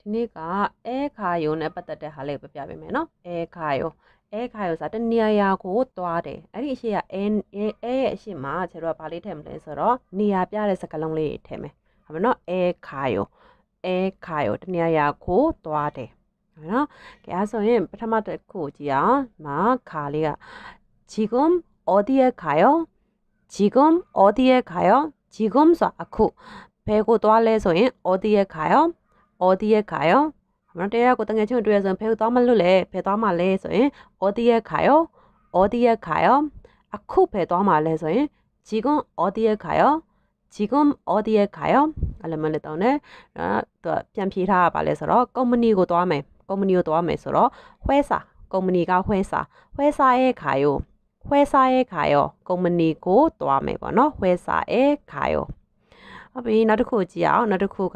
ဒီနေ့ကအဲခါယုံနဲ့ပတ်သက်တဲ့ဟာလေးကိုပြပြပေးမယ်နော်အဲခါယုံအဲခါယုံဆိုတာတနေရာကိုသွားတယ်အဲ့ဒီအရှိကအဲအဲရဲ့အရှိမှာကျတော့ဗာလေးထည့်မလဲဆိုတော့နေရာပြတဲ့စကားလုံးလေးထည့်မယ်ဟုတ်မနော်အဲခါယုံအဲခါယုံတနေရာကိုသွားတယ်ဟုတ်နော်ကဲအဲဆိုရင်ပထမတစ်ခုကြည့်အောင်မာခါလေးက지금어디에가요지금어디에가요지금ဆိုအခုဘယ်ကိုသွားလဲဆိုရင်어디에가요အော်တီရဲ့ခါရောမတရကိုတငယ်ချင်းတွေ့ရဆိုရင်ဖဲကိုသွားမလွတ်လဲဖဲသွားမှာလဲဆိုရင်အော်တီရဲ့ခါရောအော်တီရဲ့ခါရောအခုဖဲသွားမှာလဲဆိုရင်ဂျီကွန်အော်တီရဲ့ခါရော지금어디에가요အဲ့လိုမျိုးလက်တော့ ਨੇ သူကပြန်ဖြေထားပါလဲဆိုတော့ကုမ္ပဏီကိုသွားမယ်ကုမ္ပဏီကိုသွားမယ်ဆိုတော့ဟွဲစာကုမ္ပဏီကဟွဲစာဟွဲစာရဲ့ခါယိုဟွဲစာရဲ့ခါယိုကုမ္ပဏီကိုသွားမယ်ပေါ့နော်ဟွဲစာရဲ့ခါယိုဟုတ်ပြီနောက်တစ်ခုကြည့်အောင်နောက်တစ်ခုက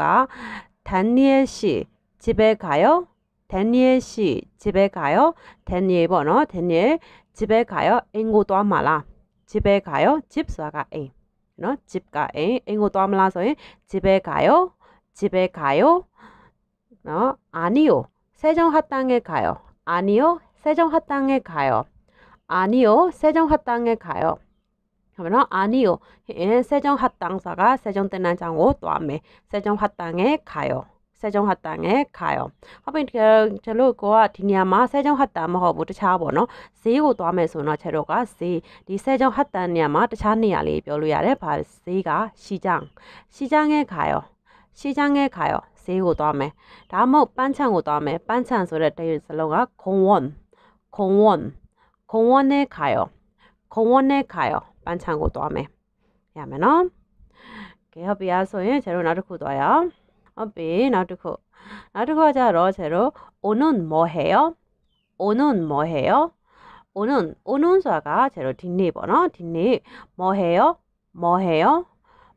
다니엘 씨 집에 가요? 다니엘 씨 집에 가요? 다니엘 번호 다니엘 집에 가요? 앵고 또 말라. 집에 가요? 집사가 에. 너 집가 에. 앵고 또 말라서 집에 가요? 집에 가요? 어, 아니요. 세종합당에 가요. 아니요. 세종합당에 가요. 아니요. 세종합당에 가요. ဟုတ်မနော်အာနီကိုစေချောင်းဟတ်တန်းစာကစေချောင်းတနန်ချောင်းကိုတွားမယ်စေချောင်းဟတ်တန်းရဲ့ခါယောဆက်ကြောင်းဟတ်တန်ငယ်ခါရောဟုတ်ပြီကျလို့ကိုကဒီနေရာမှာဆက်ကြောင်းဟတ်တန်မဟုတ်ဘူးတခြားပေါ့နော်ဈေးကိုသွားမယ်ဆိုတော့ချက်တော့ကဈေးဒီဆက်ကြောင်းဟတ်တန်နေရာမှာတခြားနေရာလေးပြောလို့ရတယ်ဘာဈေးကရှီချောင်းရှီချောင်းငယ်ခါရောရှီချောင်းငယ်ခါရောဈေးကိုသွားမယ်ဒါမှမဟုတ်ပန်းချန်ကိုသွားမယ်ပန်းချန်ဆိုတဲ့တရေစလုံးကခုံဝွန်ခုံဝွန်ခုံဝွန်နဲ့ခါရောခုံဝွန်နဲ့ခါရောပန်းချံကိုသွားမယ်ရမယ်နော်ကဲဟုတ်ပြီအားဆိုရင်ကျွန်တော်နောက်တစ်ခုသွားရအောင်ဟုတ်ပြီနောက်တစ်ခုနောက်တစ်ခုကျတော့ကျွန်တော်오는뭐해요오는뭐해요오는오는ဆိုတာကကျွန်တော်ဒီနေ့ပေါ့နော်ဒီနေ့뭐해요뭐해요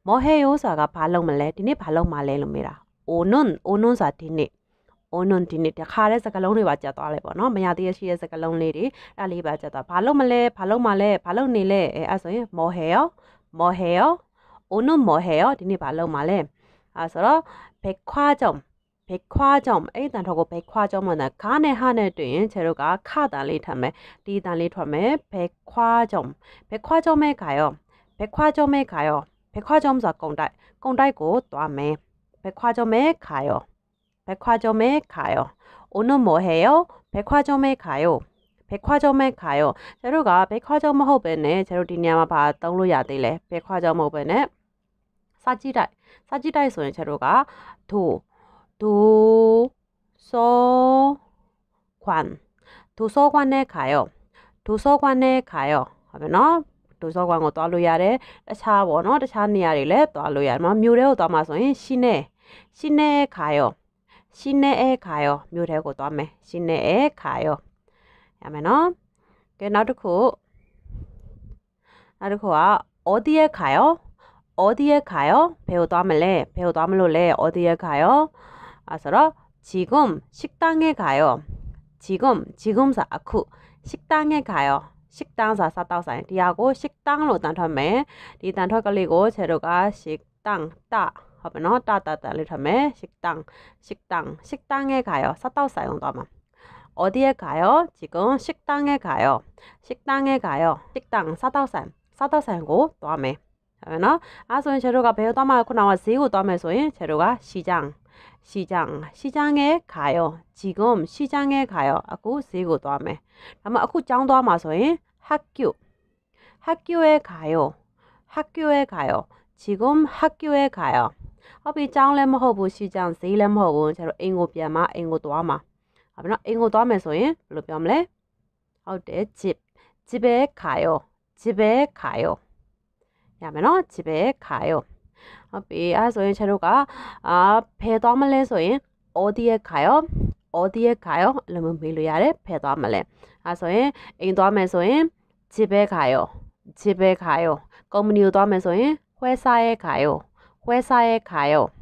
뭐해요ဆိုတာကဘာလုပ်မလဲဒီနေ့ဘာလုပ်မလဲလို့မေးတာ오는오는ဆိုတာဒီနေ့ onon ဒီနေ့တခါတဲ့စကလုံးတွေပါကြက်သွားလဲပေါ့နော်မရသေးရရှိတဲ့စကလုံးလေးတွေအဲ့လေးပါကြက်သွားဘာလို့မလဲဘာလို့မလဲဘာလို့နေလဲအဲအဲ့ဆိုရင် mohel mohel ono mohel ဒီနေ့ဘာလို့မလဲအဲ့ဆိုတော့ bekkhwajom bekkhwajom အဲ့တန်တော်ကို bekkhwajom မနာခါနဲ့ဟာနဲ့တွေ့ရင်ခြေတို့ကခတန်လေးထပ်မယ်ဒီတန်လေးထွက်မယ် bekkhwajom bekkhwajom မဲ့ခါရော bekkhwajom မဲ့ခါရော bekkhwajom ဆိုတာကုံတိုက်ကုံတိုက်ကိုသွားမယ် bekkhwajom မဲ့ခါရော백화점에가 요. 오늘뭐해 요? 백화점에가 요. 백화점에가 요. 제로가백화점호베네제로디냐마바떠올로야들 래. 백화점호베네사지라 이. 사지라이소는제로가도도서관도서관에가 요. 도서관에가 요. 하면은ဒိုစောကွမ်ကိုသွားလို့ရတယ်တခြားပေါ့နော်တခြားနေရာတွေလည်းသွားလို့ရတယ်မမျိုးတွေကိုသွားမှာဆိုရင်ရှင်းနေရှင်းနေခါရော 시내에 가요. 묘래고 다음에 시내에 가요. 그러면은 나르코 나르코와 어디에 가요? 어디에 가요? 배우 다음에 배우 다음로래 어디에 가요? 아서로 지금 식당에 가요. 지금 지금 사쿠 아, 식당에 가요. 식당 사사다사디하고 식당로 단터매 리 단터 걸리고 재료가 식 식당 따 하면 은 따따따를 하면 식당 식당 식당에 가요. 사다우 사용도만 어디에 가요? 지금 식당에 가요. 식당에 가요. 식당 사다우 사용 사다우 사용고 다음에 하면은 아소인 재료가 배우다마 하고 나왔어요. 다음에 소인 재료가 시장 시장 시장에 가요. 지금 시장에 가요. 아쿠 쓰이고 다음에 다음아쿠 장도 아마서인 학교 학교에 가요. 학교에 가요. 지금학교에가 요. ဟုတ်ပြီကျောင်းလည်းမဟုတ်ဘူးရှိကျောင်းဈေးလည်းမဟုတ်ဘူးကျတော့အိမ်ကိုပြန်มาအိမ်ကိုသွားมาဟုတ်ပြီနော်အိမ်ကိုသွားမယ်ဆိုရင်ဘယ်လိုပြောမလဲဟုတ်တယ် jip jibe kayo jibe kayo ရမယ်နော် jibe kayo ဟုတ်ပြီအဲဆိုရင်ကျတော့ကအာဖယ်သွားမလဲဆိုရင် odie kayo odie kayo လည်းမမေးလို့ရတယ်ဖယ်သွားမလဲအဲဆိုရင်အိမ်သွားမယ်ဆိုရင် jibe kayo jibe kayo ကုမ္ပဏီကိုသွားမယ်ဆိုရင်회사에가 요. 회사에가 요.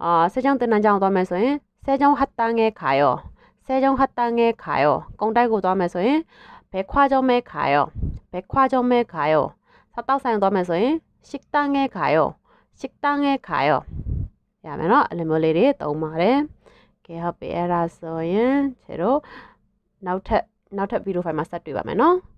어, 세정뜨난장도하면서는세정합당에가 요. 세정합당에가 요. 꽁달고도하면서는백화점에가 요. 백화점에가 요. 사떡사용도하면서는식당에가 요. 식당에가 요. 야면은레모레리떠오마 레. 개합에라써인제로나우트နောက်ထပ်ဗီဒီယိုဖိုင်မှာဆက်တွေ့ပါမယ်နော်